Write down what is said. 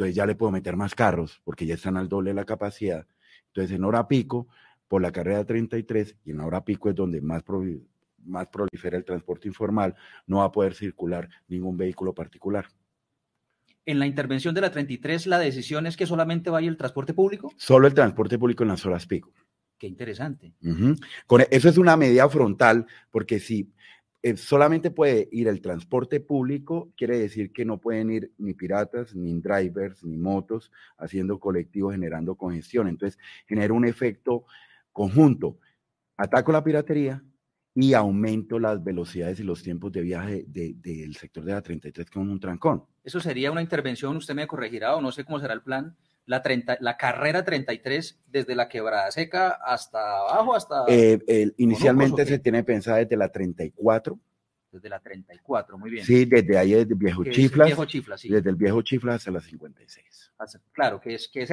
Entonces ya le puedo meter más carros porque ya están al doble de la capacidad. Entonces en hora pico, por la carrera 33 y en hora pico es donde más, prolifera el transporte informal, no va a poder circular ningún vehículo particular. En la intervención de la 33, la decisión es que solamente vaya el transporte público. Solo el transporte público en las horas pico. Qué interesante. E, eso es una medida frontal, porque si eh, solamente puede ir el transporte público, quiere decir que no pueden ir ni piratas, ni drivers, ni motos, haciendo colectivo, generando congestión. Entonces, genera un efecto conjunto. Ataco la piratería y aumento las velocidades y los tiempos de viaje del de, de sector de la 33 con un trancón. Eso sería una intervención, usted me corregirá o no sé cómo será el plan la, 30, la carrera 33 desde la quebrada seca hasta abajo, hasta... Eh, inicialmente se tiene pensada desde la 34. Desde la 34, muy bien. Sí, desde ahí, desde Viejo Chiflas. Viejo sí. Desde el Viejo chifla hasta la 56. Claro, que es, que es